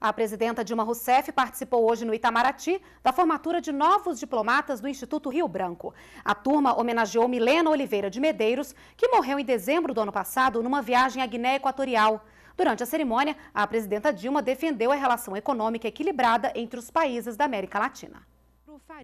A presidenta Dilma Rousseff participou hoje no Itamaraty da formatura de novos diplomatas do Instituto Rio Branco. A turma homenageou Milena Oliveira de Medeiros, que morreu em dezembro do ano passado numa viagem à Guiné Equatorial. Durante a cerimônia, a presidenta Dilma defendeu a relação econômica equilibrada entre os países da América Latina.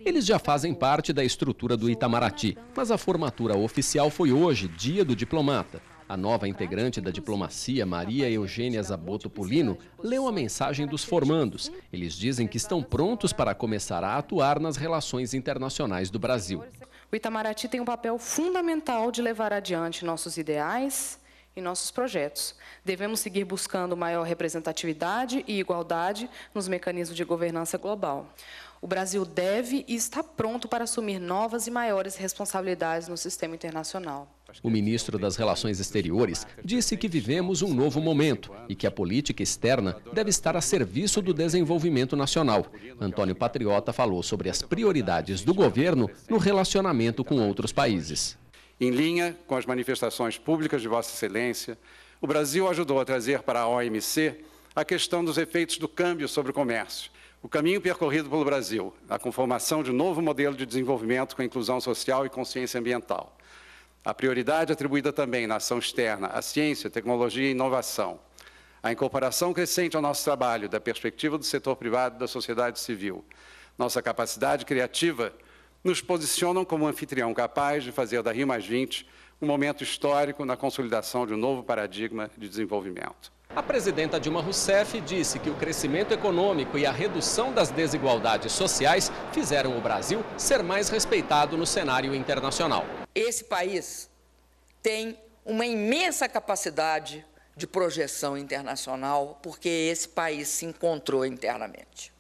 Eles já fazem parte da estrutura do Itamaraty, mas a formatura oficial foi hoje, dia do diplomata. A nova integrante da diplomacia, Maria Eugênia Zaboto Pulino, leu a mensagem dos formandos. Eles dizem que estão prontos para começar a atuar nas relações internacionais do Brasil. O Itamaraty tem um papel fundamental de levar adiante nossos ideais e nossos projetos. Devemos seguir buscando maior representatividade e igualdade nos mecanismos de governança global. O Brasil deve e está pronto para assumir novas e maiores responsabilidades no sistema internacional. O ministro das Relações Exteriores disse que vivemos um novo momento e que a política externa deve estar a serviço do desenvolvimento nacional. Antônio Patriota falou sobre as prioridades do governo no relacionamento com outros países. Em linha com as manifestações públicas de Vossa Excelência, o Brasil ajudou a trazer para a OMC a questão dos efeitos do câmbio sobre o comércio. O caminho percorrido pelo Brasil, a conformação de um novo modelo de desenvolvimento com inclusão social e consciência ambiental. A prioridade atribuída também na ação externa à ciência, tecnologia e inovação. A incorporação crescente ao nosso trabalho da perspectiva do setor privado e da sociedade civil. Nossa capacidade criativa nos posicionam como anfitrião capaz de fazer da Rio 20 um momento histórico na consolidação de um novo paradigma de desenvolvimento. A presidenta Dilma Rousseff disse que o crescimento econômico e a redução das desigualdades sociais fizeram o Brasil ser mais respeitado no cenário internacional. Esse país tem uma imensa capacidade de projeção internacional, porque esse país se encontrou internamente.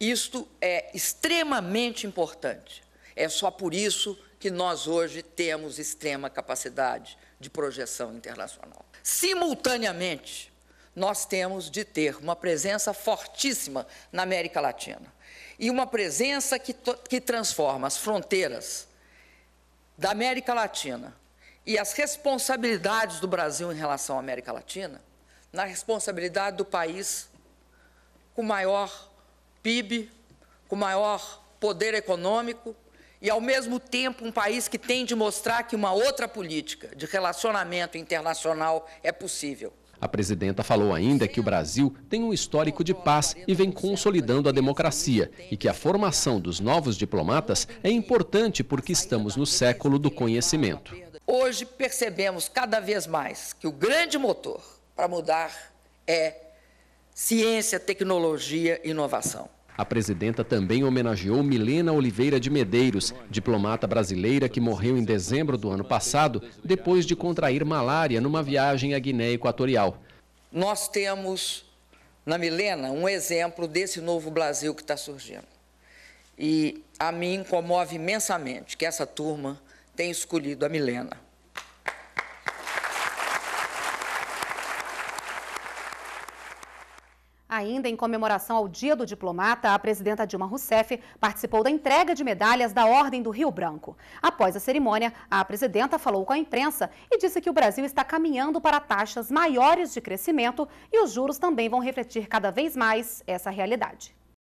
Isto é extremamente importante. É só por isso que nós hoje temos extrema capacidade de projeção internacional. Simultaneamente, nós temos de ter uma presença fortíssima na América Latina e uma presença que, que transforma as fronteiras da América Latina e as responsabilidades do Brasil em relação à América Latina na responsabilidade do país com maior PIB, com maior poder econômico, e, ao mesmo tempo, um país que tem de mostrar que uma outra política de relacionamento internacional é possível. A presidenta falou ainda que o Brasil tem um histórico de paz e vem consolidando a democracia e que a formação dos novos diplomatas é importante porque estamos no século do conhecimento. Hoje percebemos cada vez mais que o grande motor para mudar é ciência, tecnologia e inovação. A presidenta também homenageou Milena Oliveira de Medeiros, diplomata brasileira que morreu em dezembro do ano passado, depois de contrair malária numa viagem à Guiné Equatorial. Nós temos na Milena um exemplo desse novo Brasil que está surgindo. E a mim comove imensamente que essa turma tenha escolhido a Milena. Ainda em comemoração ao Dia do Diplomata, a presidenta Dilma Rousseff participou da entrega de medalhas da Ordem do Rio Branco. Após a cerimônia, a presidenta falou com a imprensa e disse que o Brasil está caminhando para taxas maiores de crescimento e os juros também vão refletir cada vez mais essa realidade.